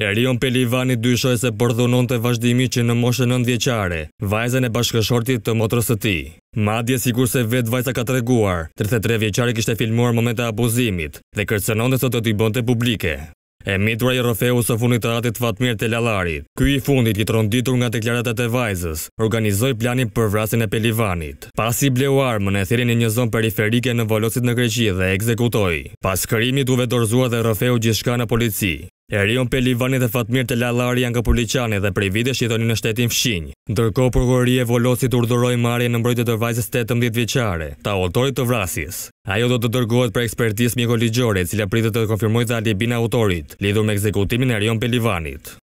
Erion Pelivani dyshoj se përdhunon të vazhdimi që në moshe vjeqare, vajzën e bashkëshortit të motrës të ti. Madje sigur se vetë vajza ka të reguar, 33 vjeqare kishte filmuar momente abuzimit dhe kërcenon dhe së të t'i bënte publike. E mitra i Rofeu së funit të atit fatmir të lalarit, ky i fundit i tronditur nga deklaratet e vajzës, organizoj planin për vrasin e Pelivanit. Pas i bleu armën e thirin e një zonë periferike në volosit në Greqi dhe ekzekutoj. Pas kërimit uve dorzua dhe Rofeu gjithshka në polici. Erion për Livani dhe Fatmir të Lalari janë ka dhe prej vide shqitoni në shtetin fshinj. Ndërko, përgori e volosi të marje në mbrojtë të vajzës të të vjeqare, ta autorit të vrasis. Ajo do të dërgohet për ekspertis mjë koligjore, cila pritë të konfirmojt dhe alibina autorit, lidur me ekzekutimin Erion për